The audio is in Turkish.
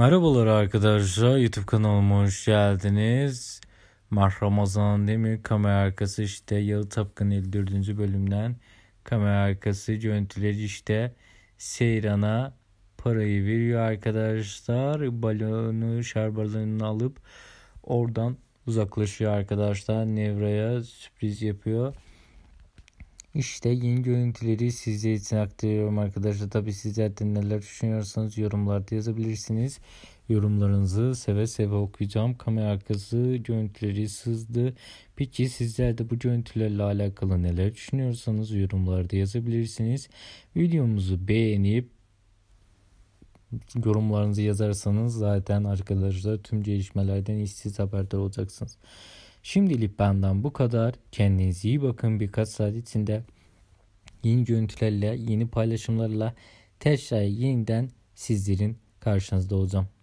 Merhabalar arkadaşlar YouTube kanalıma hoş geldiniz. Mah Ramazan Demir kamera arkası işte Yalı Tapkın 54. bölümden kamera arkası görüntüleri işte Seyran'a parayı veriyor arkadaşlar. Balonu şarbalarını alıp oradan uzaklaşıyor arkadaşlar. Nevra'ya sürpriz yapıyor. İşte yeni görüntüleri sizler için aktarıyorum arkadaşlar. Tabi sizler de neler düşünüyorsanız yorumlarda yazabilirsiniz. Yorumlarınızı seve seve okuyacağım. Kamera arkası görüntüleri sızdı. Peki sizler de bu görüntülerle alakalı neler düşünüyorsanız yorumlarda yazabilirsiniz. Videomuzu beğenip yorumlarınızı yazarsanız zaten arkadaşlar tüm gelişmelerden işsiz haberdar olacaksınız. Şimdilik benden bu kadar. Kendinize iyi bakın. Birkaç saat içinde yeni görüntülerle, yeni paylaşımlarla tekrar yeniden sizlerin karşınızda olacağım.